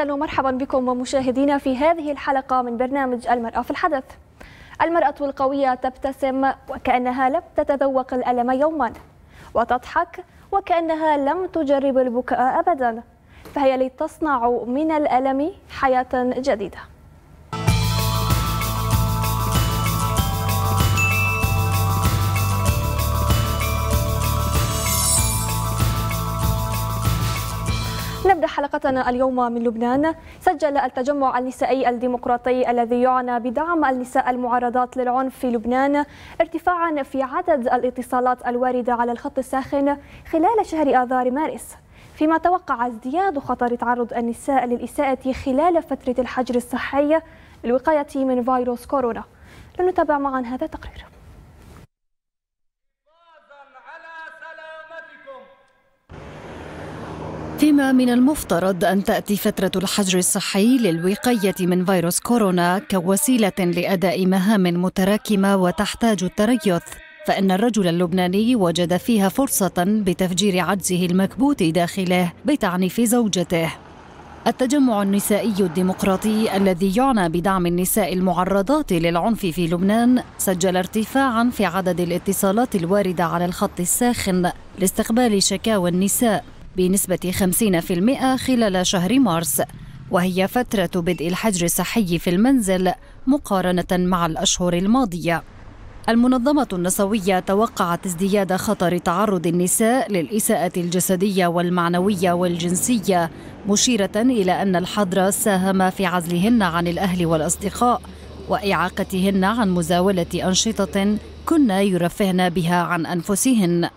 أهلا ومرحبا بكم ومشاهدينا في هذه الحلقة من برنامج المرأة في الحدث المرأة القوية تبتسم وكأنها لم تتذوق الألم يوما وتضحك وكأنها لم تجرب البكاء أبدا فهي لتصنع من الألم حياة جديدة حلقتنا اليوم من لبنان سجل التجمع النسائي الديمقراطي الذي يعنى بدعم النساء المعارضات للعنف في لبنان ارتفاعا في عدد الاتصالات الواردة على الخط الساخن خلال شهر آذار مارس فيما توقع ازدياد خطر تعرض النساء للإساءة خلال فترة الحجر الصحي للوقاية من فيروس كورونا لنتابع معا هذا التقرير فيما من المفترض أن تأتي فترة الحجر الصحي للوقاية من فيروس كورونا كوسيلة لأداء مهام متراكمة وتحتاج التريث فإن الرجل اللبناني وجد فيها فرصة بتفجير عجزه المكبوت داخله بتعنيف زوجته التجمع النسائي الديمقراطي الذي يعنى بدعم النساء المعرضات للعنف في لبنان سجل ارتفاعا في عدد الاتصالات الوارده على الخط الساخن لاستقبال شكاوى النساء بنسبة 50% خلال شهر مارس وهي فترة بدء الحجر الصحي في المنزل مقارنة مع الأشهر الماضية المنظمة النسوية توقعت ازدياد خطر تعرض النساء للإساءة الجسدية والمعنوية والجنسية مشيرة إلى أن الحظر ساهم في عزلهن عن الأهل والأصدقاء وإعاقتهن عن مزاولة أنشطة كن يرفهن بها عن أنفسهن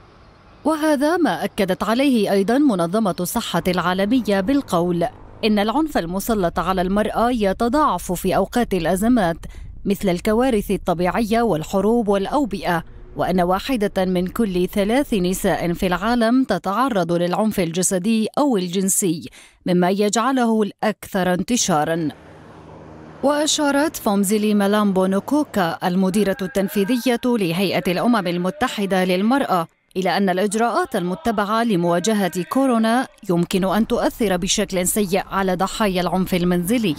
وهذا ما أكدت عليه أيضا منظمة الصحة العالمية بالقول إن العنف المسلط على المرأة يتضاعف في أوقات الأزمات مثل الكوارث الطبيعية والحروب والأوبئة وأن واحدة من كل ثلاث نساء في العالم تتعرض للعنف الجسدي أو الجنسي مما يجعله الأكثر انتشاراً وأشارت فومزيلي ملامبو نوكوكا المديرة التنفيذية لهيئة الأمم المتحدة للمرأة إلى أن الإجراءات المتبعة لمواجهة كورونا يمكن أن تؤثر بشكل سيء على ضحايا العنف المنزلي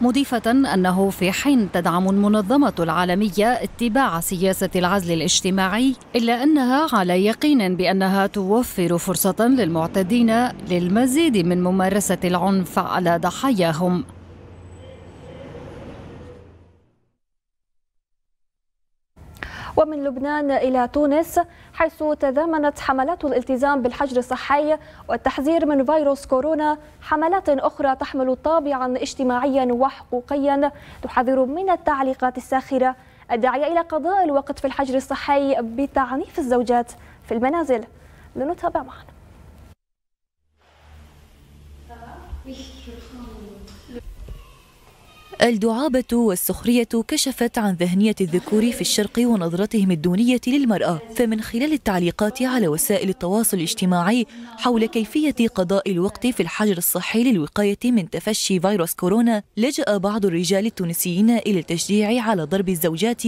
مضيفة أنه في حين تدعم المنظمة العالمية اتباع سياسة العزل الاجتماعي إلا أنها على يقين بأنها توفر فرصة للمعتدين للمزيد من ممارسة العنف على ضحاياهم ومن لبنان إلى تونس حيث تزامنت حملات الالتزام بالحجر الصحي والتحذير من فيروس كورونا حملات أخرى تحمل طابعا اجتماعيا وحقوقيا تحذر من التعليقات الساخرة الداعية إلى قضاء الوقت في الحجر الصحي بتعنيف الزوجات في المنازل لنتابع معنا الدعابة والسخرية كشفت عن ذهنية الذكور في الشرق ونظرتهم الدونية للمرأة فمن خلال التعليقات على وسائل التواصل الاجتماعي حول كيفية قضاء الوقت في الحجر الصحي للوقاية من تفشي فيروس كورونا لجأ بعض الرجال التونسيين إلى التشجيع على ضرب الزوجات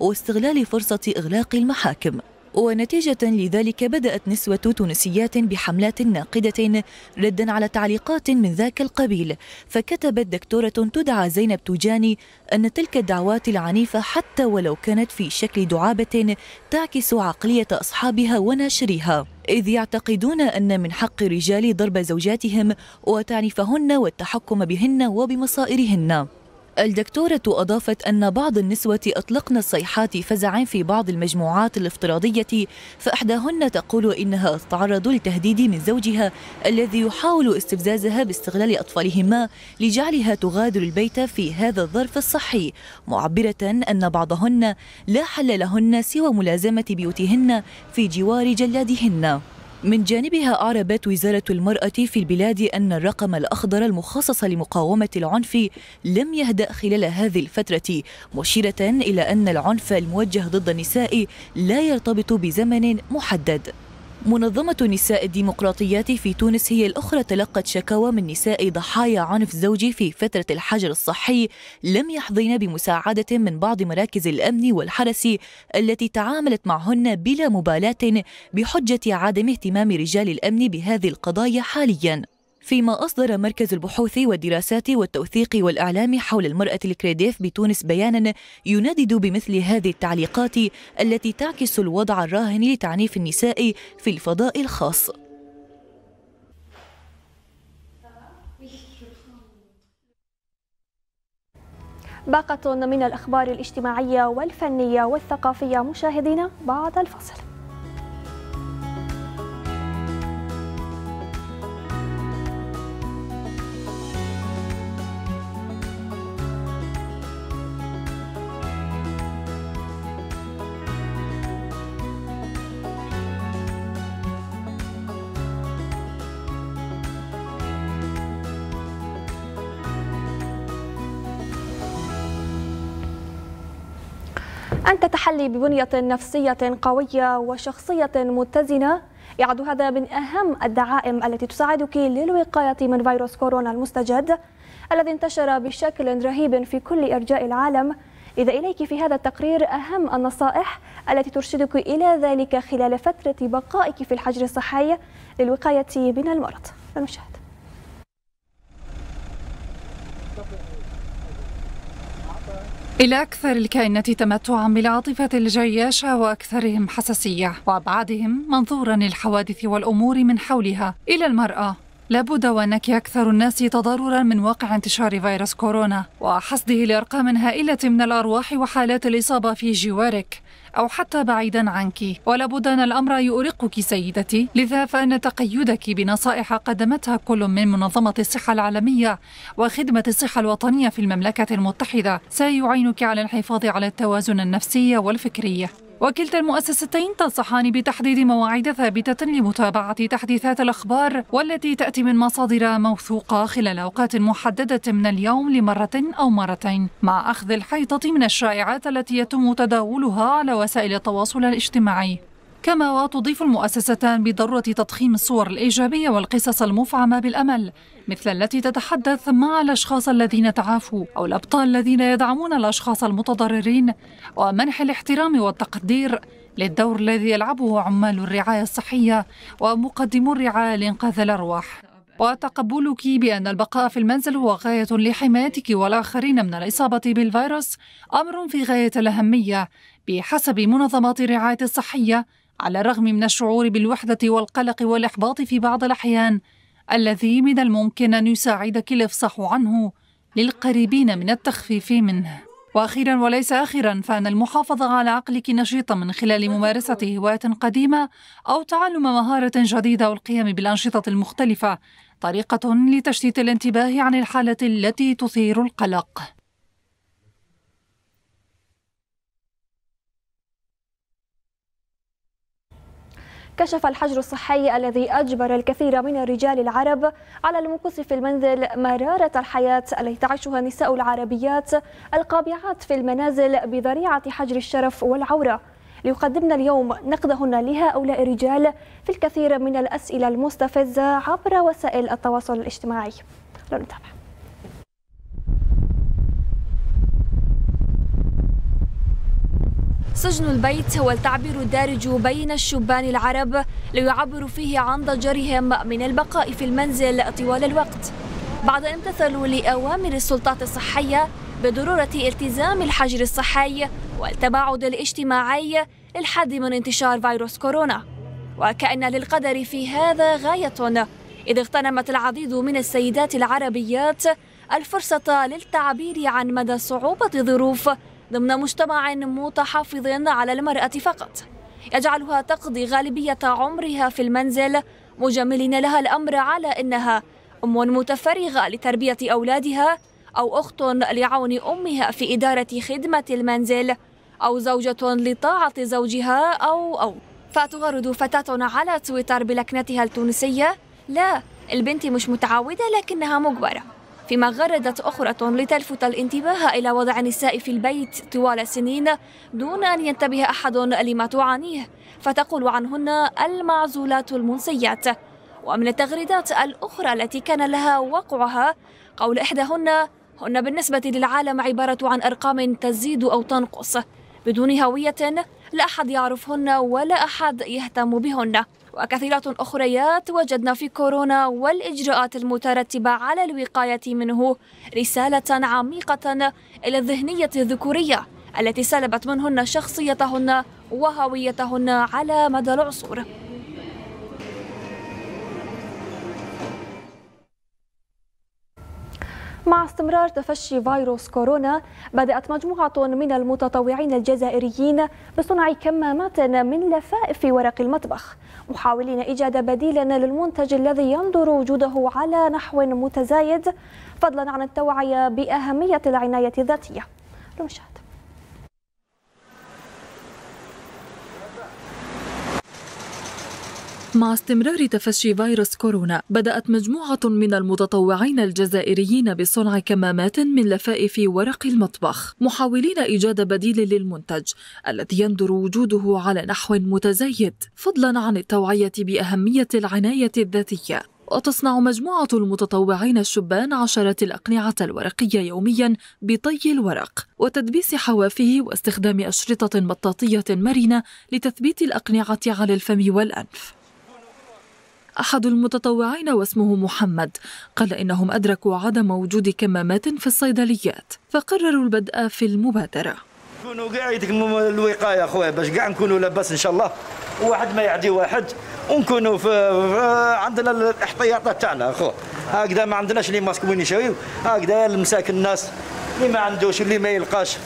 واستغلال فرصة إغلاق المحاكم ونتيجة لذلك بدأت نسوة تونسيات بحملات ناقدة ردا على تعليقات من ذاك القبيل فكتبت دكتورة تدعى زينب توجاني أن تلك الدعوات العنيفة حتى ولو كانت في شكل دعابة تعكس عقلية أصحابها وناشريها إذ يعتقدون أن من حق الرجال ضرب زوجاتهم وتعنيفهن والتحكم بهن وبمصائرهن الدكتورة أضافت أن بعض النسوة أطلقن الصيحات فزع في بعض المجموعات الافتراضية فإحداهن تقول إنها تعرض للتهديد من زوجها الذي يحاول استفزازها باستغلال أطفالهما لجعلها تغادر البيت في هذا الظرف الصحي معبرة أن بعضهن لا حل لهن سوى ملازمة بيوتهن في جوار جلادهن من جانبها أعربت وزارة المرأة في البلاد أن الرقم الأخضر المخصص لمقاومة العنف لم يهدأ خلال هذه الفترة مشيرة إلى أن العنف الموجه ضد النساء لا يرتبط بزمن محدد منظمة النساء الديمقراطيات في تونس هي الأخرى تلقت شكاوى من نساء ضحايا عنف زوجي في فترة الحجر الصحي لم يحظين بمساعدة من بعض مراكز الأمن والحرس التي تعاملت معهن بلا مبالاة بحجة عدم اهتمام رجال الأمن بهذه القضايا حالياً فيما أصدر مركز البحوث والدراسات والتوثيق والإعلام حول المرأة الكريديف بتونس بيانا يندد بمثل هذه التعليقات التي تعكس الوضع الراهن لتعنيف النساء في الفضاء الخاص باقة من الأخبار الاجتماعية والفنية والثقافية مشاهدينا بعد الفصل التحلي ببنية نفسية قوية وشخصية متزنة يعد هذا من أهم الدعائم التي تساعدك للوقاية من فيروس كورونا المستجد الذي انتشر بشكل رهيب في كل أرجاء العالم إذا إليك في هذا التقرير أهم النصائح التي ترشدك إلى ذلك خلال فترة بقائك في الحجر الصحي للوقاية من المرض لنشاهد إلى أكثر الكائنات تمتعا بالعاطفة الجياشة وأكثرهم حساسية وأبعدهم منظورا للحوادث والأمور من حولها إلى المرأة لابد وأنك أكثر الناس تضررا من واقع انتشار فيروس كورونا وحصده لأرقام هائلة من الأرواح وحالات الإصابة في جوارك أو حتى بعيدا عنك ولابد أن الأمر يؤرقك سيدتي لذا فإن تقيدك بنصائح قدمتها كل من منظمة الصحة العالمية وخدمة الصحة الوطنية في المملكة المتحدة سيعينك على الحفاظ على التوازن النفسي والفكري وكلتا المؤسستين تنصحان بتحديد مواعيد ثابتة لمتابعة تحديثات الأخبار والتي تأتي من مصادر موثوقة خلال أوقات محددة من اليوم لمرة أو مرتين مع أخذ الحيطة من الشائعات التي يتم تداولها على وسائل التواصل الاجتماعي كما وتضيف المؤسستان بضرورة تضخيم الصور الإيجابية والقصص المفعمة بالأمل مثل التي تتحدث مع الأشخاص الذين تعافوا أو الأبطال الذين يدعمون الأشخاص المتضررين ومنح الاحترام والتقدير للدور الذي يلعبه عمال الرعاية الصحية ومقدمو الرعاية لإنقاذ الأرواح وتقبلك بأن البقاء في المنزل هو غاية لحمايتك والآخرين من الإصابة بالفيروس أمر في غاية الأهمية بحسب منظمات الرعاية الصحية على الرغم من الشعور بالوحدة والقلق والإحباط في بعض الأحيان الذي من الممكن أن يساعدك الإفصاح عنه للقريبين من التخفيف منه وأخيرا وليس آخرا فأن المحافظة على عقلك نشيطا من خلال ممارسة هواية قديمة أو تعلم مهارة جديدة أو القيام بالأنشطة المختلفة طريقة لتشتيت الانتباه عن الحالة التي تثير القلق كشف الحجر الصحي الذي أجبر الكثير من الرجال العرب على المكوث في المنزل مرارة الحياة التي تعيشها النساء العربيات القابعات في المنازل بذريعة حجر الشرف والعورة ليقدمن اليوم نقدهن لهؤلاء الرجال في الكثير من الأسئلة المستفزة عبر وسائل التواصل الاجتماعي لنتابع سجن البيت هو التعبير الدارج بين الشبان العرب ليعبروا فيه عن ضجرهم من البقاء في المنزل طوال الوقت بعد أن امتثلوا لأوامر السلطات الصحية بضرورة التزام الحجر الصحي والتباعد الاجتماعي للحد من انتشار فيروس كورونا وكأن للقدر في هذا غاية إذ اغتنمت العديد من السيدات العربيات الفرصة للتعبير عن مدى صعوبة ظروف ضمن مجتمع متحفظ على المرأة فقط يجعلها تقضي غالبية عمرها في المنزل مجملين لها الأمر على أنها أم متفرغة لتربية أولادها أو أخت لعون أمها في إدارة خدمة المنزل أو زوجة لطاعة زوجها أو أو فتغرد فتاة على تويتر بلكنتها التونسية لا البنت مش متعودة لكنها مجبرة فيما غردت أخرى لتلفت الانتباه إلى وضع النساء في البيت طوال السنين دون أن ينتبه أحد لما تعانيه فتقول عنهن المعزولات المنسيات ومن التغريدات الأخرى التي كان لها وقعها قول إحداهن هن بالنسبة للعالم عبارة عن أرقام تزيد أو تنقص بدون هوية لا أحد يعرفهن ولا أحد يهتم بهن وكثيرات أخريات وجدنا في كورونا والإجراءات المترتبة على الوقاية منه رسالة عميقة إلى الذهنية الذكورية التي سلبت منهن شخصيتهن وهويتهن على مدى العصور مع استمرار تفشي فيروس كورونا بدأت مجموعة من المتطوعين الجزائريين بصنع كمامات من لفائف ورق المطبخ محاولين إيجاد بديل للمنتج الذي يندر وجوده على نحو متزايد فضلا عن التوعية بأهمية العناية الذاتية رمشان مع استمرار تفشي فيروس كورونا بدأت مجموعة من المتطوعين الجزائريين بصنع كمامات من لفائف ورق المطبخ محاولين إيجاد بديل للمنتج الذي يندر وجوده على نحو متزايد فضلا عن التوعية بأهمية العناية الذاتية وتصنع مجموعة المتطوعين الشبان عشرة الأقنعة الورقية يوميا بطي الورق وتدبيس حوافه واستخدام أشرطة مطاطية مرنة لتثبيت الأقنعة على الفم والأنف أحد المتطوعين واسمه محمد قال إنهم أدركوا عدم وجود كمامات في الصيدليات فقرروا البدء في المبادرة نكونوا كاع الوقايه خويا باش كاع نكونوا لاباس ان شاء الله واحد ما يعدي واحد ونكونوا في عندنا الاحتياطات تاعنا اخو هكذا ما عندناش لي ماسك وين يشاويو هكذا المساكن الناس اللي ما عندوش اللي ما يلقاش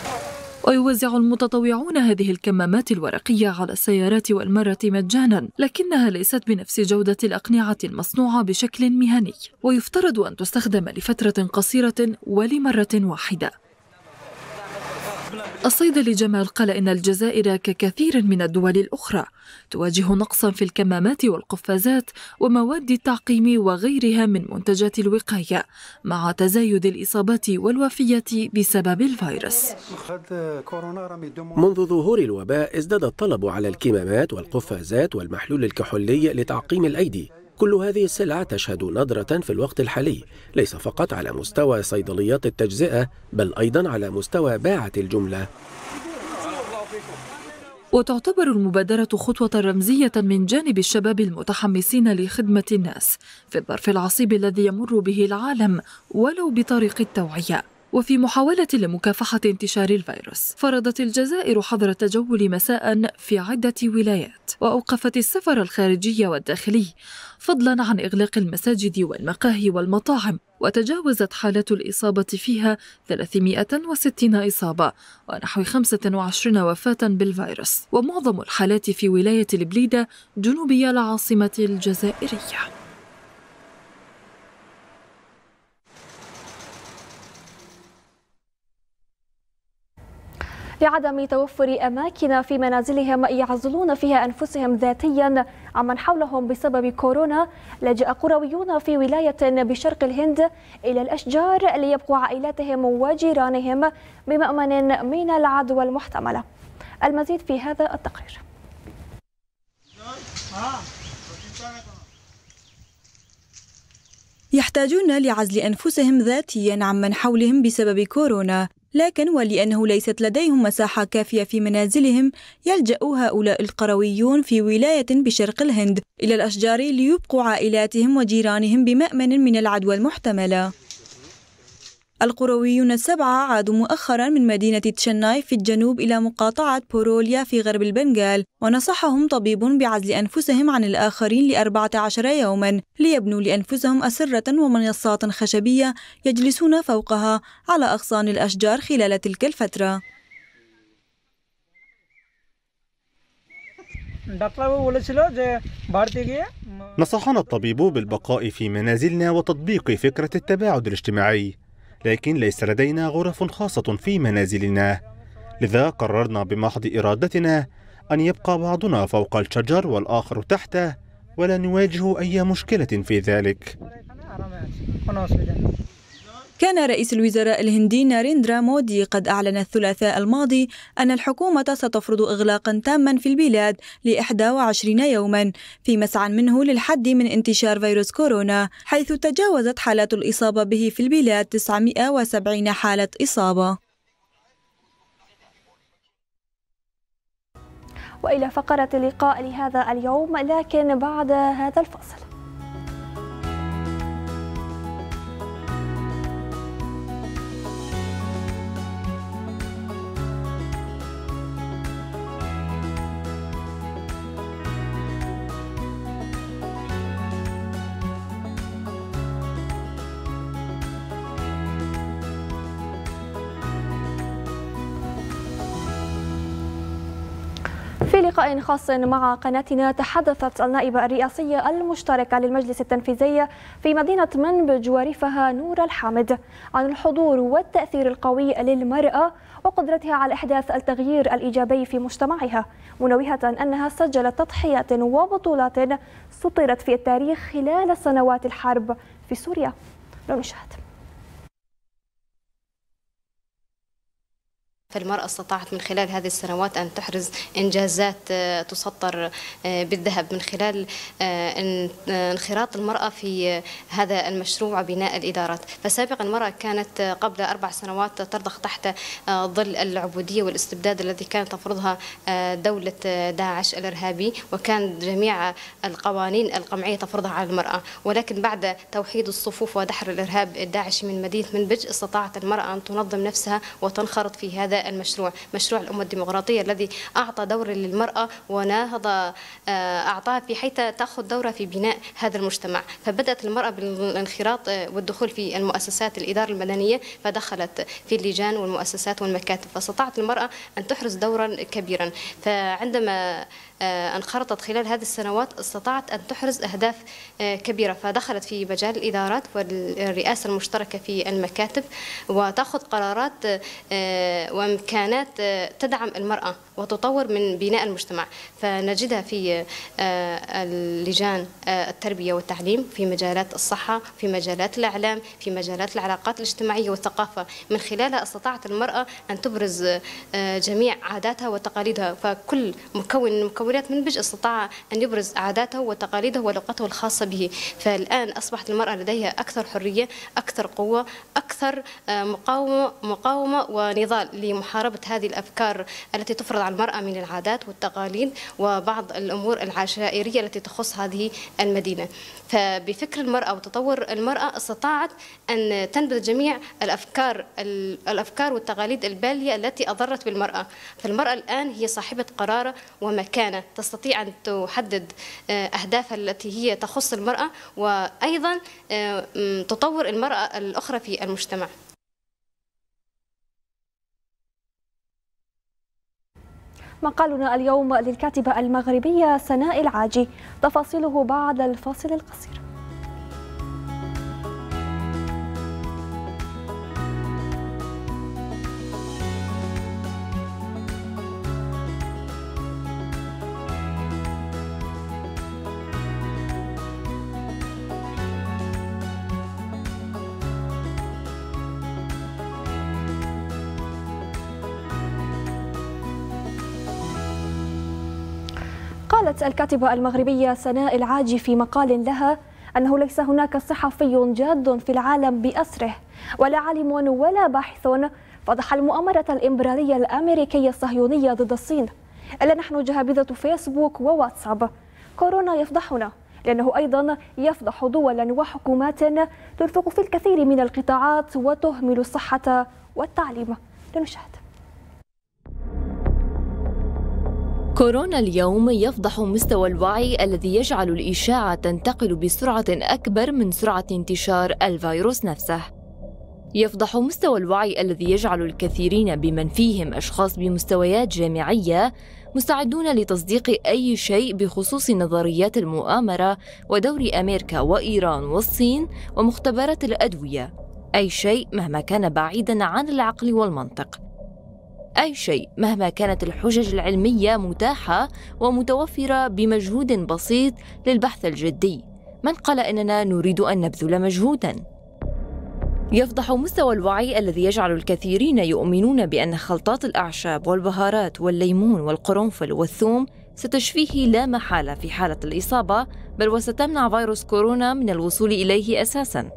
ويوزع المتطوعون هذه الكمامات الورقية على السيارات والمرة مجانا لكنها ليست بنفس جودة الأقنعة المصنوعة بشكل مهني ويفترض أن تستخدم لفترة قصيرة ولمرة واحدة الصيدلي جمال قال إن الجزائر ككثير من الدول الأخرى تواجه نقصا في الكمامات والقفازات ومواد التعقيم وغيرها من منتجات الوقاية مع تزايد الإصابات والوفية بسبب الفيروس منذ ظهور الوباء ازداد الطلب على الكمامات والقفازات والمحلول الكحولي لتعقيم الأيدي كل هذه السلع تشهد نظرة في الوقت الحالي ليس فقط على مستوى صيدليات التجزئة بل أيضا على مستوى باعة الجملة وتعتبر المبادرة خطوة رمزية من جانب الشباب المتحمسين لخدمة الناس في الظرف العصيب الذي يمر به العالم ولو بطريق التوعية وفي محاولة لمكافحة انتشار الفيروس فرضت الجزائر حظر التجول مساء في عدة ولايات وأوقفت السفر الخارجي والداخلي فضلا عن إغلاق المساجد والمقاهي والمطاعم وتجاوزت حالة الإصابة فيها 360 إصابة ونحو 25 وفاة بالفيروس ومعظم الحالات في ولاية البليدة جنوبية العاصمة الجزائرية لعدم توفر أماكن في منازلهم يعزلون فيها أنفسهم ذاتيا عمن حولهم بسبب كورونا لجأ قرويون في ولاية بشرق الهند إلى الأشجار ليبقوا عائلاتهم وجيرانهم بمأمن من العدوى المحتملة المزيد في هذا التقرير يحتاجون لعزل أنفسهم ذاتيا عمن حولهم بسبب كورونا لكن ولأنه ليست لديهم مساحة كافية في منازلهم يلجأ هؤلاء القرويون في ولاية بشرق الهند إلى الأشجار ليبقوا عائلاتهم وجيرانهم بمأمن من العدوى المحتملة القرويون السبعة عادوا مؤخرا من مدينة تشناي في الجنوب إلى مقاطعة بوروليا في غرب البنغال ونصحهم طبيب بعزل أنفسهم عن الآخرين لأربعة عشر يوما ليبنوا لأنفسهم أسرة ومنصات خشبية يجلسون فوقها على أغصان الأشجار خلال تلك الفترة نصحنا الطبيب بالبقاء في منازلنا وتطبيق فكرة التباعد الاجتماعي لكن ليس لدينا غرف خاصة في منازلنا لذا قررنا بمحض إرادتنا أن يبقى بعضنا فوق الشجر والآخر تحته ولا نواجه أي مشكلة في ذلك كان رئيس الوزراء الهندي ناريندرا مودي قد أعلن الثلاثاء الماضي أن الحكومة ستفرض إغلاقا تاما في البلاد ل 21 يوما في مسعى منه للحد من انتشار فيروس كورونا حيث تجاوزت حالات الإصابة به في البلاد 970 حالة إصابة وإلى فقرة اللقاء لهذا اليوم لكن بعد هذا الفصل في لقاء خاص مع قناتنا تحدثت النائبة الرئاسية المشتركة للمجلس التنفيذي في مدينة منبج وريفها نور الحامد عن الحضور والتأثير القوي للمرأة وقدرتها على إحداث التغيير الإيجابي في مجتمعها منوهة أنها سجلت تضحيات وبطولات سطرت في التاريخ خلال سنوات الحرب في سوريا لنشاهد فالمرأة استطاعت من خلال هذه السنوات أن تحرز إنجازات آه، تسطر آه، بالذهب من خلال آه، انخراط المرأة في هذا المشروع بناء الإدارات فسابقا المرأة كانت قبل أربع سنوات ترضخ تحت ظل العبودية والاستبداد الذي كانت تفرضها دولة داعش الإرهابي وكان جميع القوانين القمعية تفرضها على المرأة ولكن بعد توحيد الصفوف ودحر الإرهاب الداعشي من مدينة منبج استطاعت المرأة أن تنظم نفسها وتنخرط في هذا المشروع مشروع الأمة الديمقراطية الذي أعطى دور للمرأة وناهض أعطاها في حيث تأخذ دورها في بناء هذا المجتمع فبدأت المرأة بالانخراط آه، والدخول في المؤسسات الإدارة المدنية فدخلت في اللجان والمؤسسات والمكاتب فاستطاعت المرأة أن تحرز دورا كبيرا فعندما آه، انخرطت خلال هذه السنوات استطاعت أن تحرز أهداف آه، كبيرة فدخلت في مجال الإدارات والرئاسة المشتركة في المكاتب وتأخذ قرارات آه، وإمكانات تدعم المرأة وتطور من بناء المجتمع فنجدها في اللجان التربية والتعليم في مجالات الصحة في مجالات الإعلام في مجالات العلاقات الاجتماعية والثقافة من خلالها استطاعت المرأة أن تبرز جميع عاداتها وتقاليدها فكل مكون من مكون التحولات من بج استطاع أن يبرز عاداته وتقاليده ولغته الخاصة به فالآن أصبحت المرأة لديها أكثر حرية أكثر قوة أكثر آه، مقاومة, مقاومة ونضال لمحاربة هذه الأفكار التي تفرض على المرأة من العادات والتقاليد وبعض الأمور العشائرية التي تخص هذه المدينة فبفكر المرأة وتطور المرأة استطاعت أن تنبذ جميع الأفكار الأفكار والتقاليد البالية التي أضرت بالمرأة فالمرأة الآن هي صاحبة قرار ومكانة معينة تستطيع أن تحدد آه، أهدافها التي هي تخص المرأة وأيضا آه، تطور المرأة الأخرى في المجتمع مقالنا اليوم للكاتبة المغربية سناء العاجي تفاصيله بعد الفاصل القصير قالت الكاتبة المغربية سناء العاجي في مقال لها أنه ليس هناك صحفي جاد في العالم بأسره ولا عالم ولا باحث فضح المؤامرة الإمبرالية الأمريكية الصهيونية ضد الصين إلا نحن جهابذة فيسبوك وواتساب كورونا يفضحنا لأنه أيضا يفضح دولا وحكومات ترفق في الكثير من القطاعات وتهمل الصحة والتعليم لنشاهد كورونا اليوم يفضح مستوى الوعي الذي يجعل الإشاعة تنتقل بسرعة أكبر من سرعة انتشار الفيروس نفسه. يفضح مستوى الوعي الذي يجعل الكثيرين بمن فيهم أشخاص بمستويات جامعية مستعدون لتصديق أي شيء بخصوص نظريات المؤامرة ودور أمريكا وإيران والصين ومختبرات الأدوية أي شيء مهما كان بعيدا عن العقل والمنطق أي شيء مهما كانت الحجج العلمية متاحة ومتوفرة بمجهود بسيط للبحث الجدي من قال أننا نريد أن نبذل مجهوداً؟ يفضح مستوى الوعي الذي يجعل الكثيرين يؤمنون بأن خلطات الأعشاب والبهارات والليمون والقرنفل والثوم ستشفيه لا محالة في حالة الإصابة بل وستمنع فيروس كورونا من الوصول إليه أساساً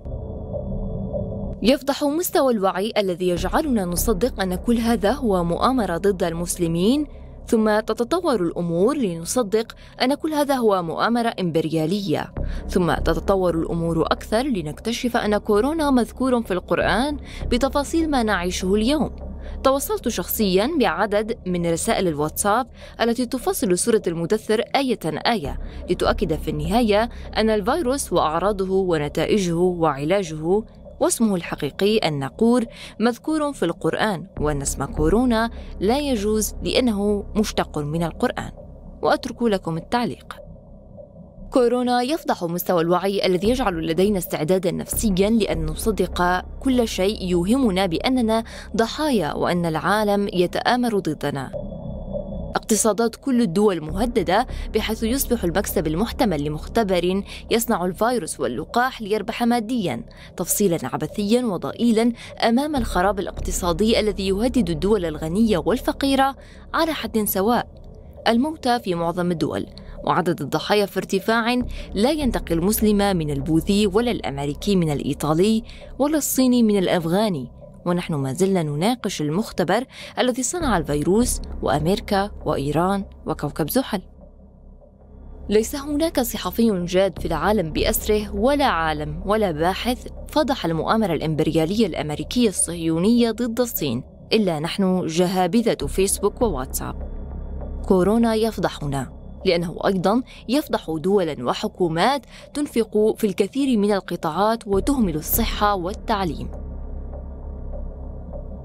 يفضح مستوى الوعي الذي يجعلنا نصدق أن كل هذا هو مؤامرة ضد المسلمين ثم تتطور الامور لنصدق ان كل هذا هو مؤامره امبرياليه ثم تتطور الامور اكثر لنكتشف ان كورونا مذكور في القران بتفاصيل ما نعيشه اليوم تواصلت شخصيا بعدد من رسائل الواتساب التي تفصل سوره المدثر ايه ايه لتؤكد في النهايه ان الفيروس واعراضه ونتائجه وعلاجه واسمه الحقيقي النقور مذكور في القرآن وأن اسم كورونا لا يجوز لأنه مشتق من القرآن وأترك لكم التعليق كورونا يفضح مستوى الوعي الذي يجعل لدينا استعدادا نفسيا لان نصدق كل شيء يوهمنا باننا ضحايا وان العالم يتامر ضدنا اقتصادات كل الدول مهددة بحيث يصبح المكسب المحتمل لمختبر يصنع الفيروس واللقاح ليربح ماديا تفصيلا عبثيا وضئيلا أمام الخراب الاقتصادي الذي يهدد الدول الغنية والفقيرة على حد سواء الموتى في معظم الدول وعدد الضحايا في ارتفاع لا ينتقي المسلم من البوذي ولا الامريكي من الايطالي ولا الصيني من الافغاني ونحن ما زلنا نناقش المختبر الذي صنع الفيروس وامريكا وايران وكوكب زحل ليس هناك صحفي جاد في العالم بأسره ولا عالم ولا باحث فضح المؤامرة الإمبريالية الأمريكية الصهيونية ضد الصين إلا نحن جهابذة فيسبوك وواتساب كورونا يفضحنا لأنه أيضا يفضح دولا وحكومات تنفق في الكثير من القطاعات وتهمل الصحة والتعليم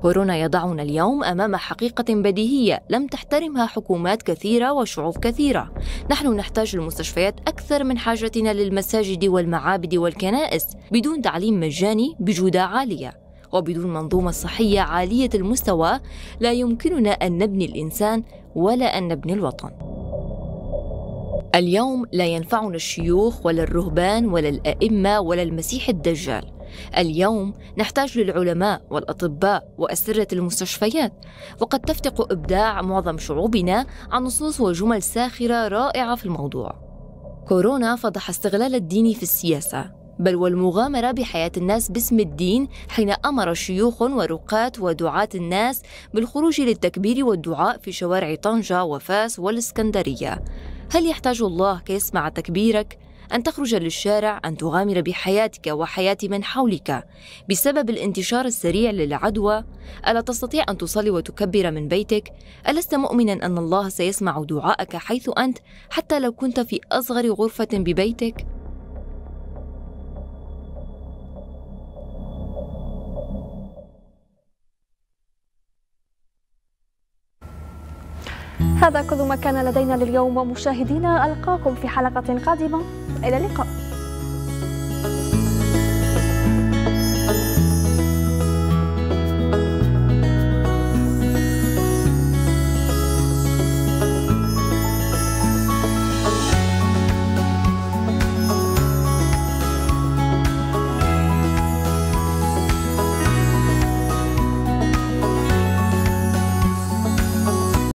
كورونا يضعنا اليوم امام حقيقه بديهيه لم تحترمها حكومات كثيره وشعوب كثيره نحن نحتاج المستشفيات اكثر من حاجتنا للمساجد والمعابد والكنائس بدون تعليم مجاني بجوده عاليه وبدون منظومه صحيه عاليه المستوى لا يمكننا ان نبني الانسان ولا ان نبني الوطن اليوم لا ينفعنا الشيوخ ولا الرهبان ولا الائمه ولا المسيح الدجال اليوم نحتاج للعلماء والأطباء وأسرة المستشفيات وقد تفتق إبداع معظم شعوبنا عن نصوص وجمل ساخرة رائعة في الموضوع كورونا فضح استغلال الدين في السياسة بل والمغامرة بحياة الناس باسم الدين حين أمر شيوخ ورقاة ودعاة الناس بالخروج للتكبير والدعاء في شوارع طنجة وفاس والإسكندرية هل يحتاج الله كي يسمع تكبيرك أن تخرج للشارع أن تغامر بحياتك وحياة من حولك بسبب الانتشار السريع للعدوى ألا تستطيع أن تصلي وتكبر من بيتك ألست مؤمنا أن الله سيسمع دعاءك حيث أنت حتى لو كنت في أصغر غرفة ببيتك هذا كل ما كان لدينا لليوم ومشاهدينا ألقاكم في حلقة قادمة إلى اللقاء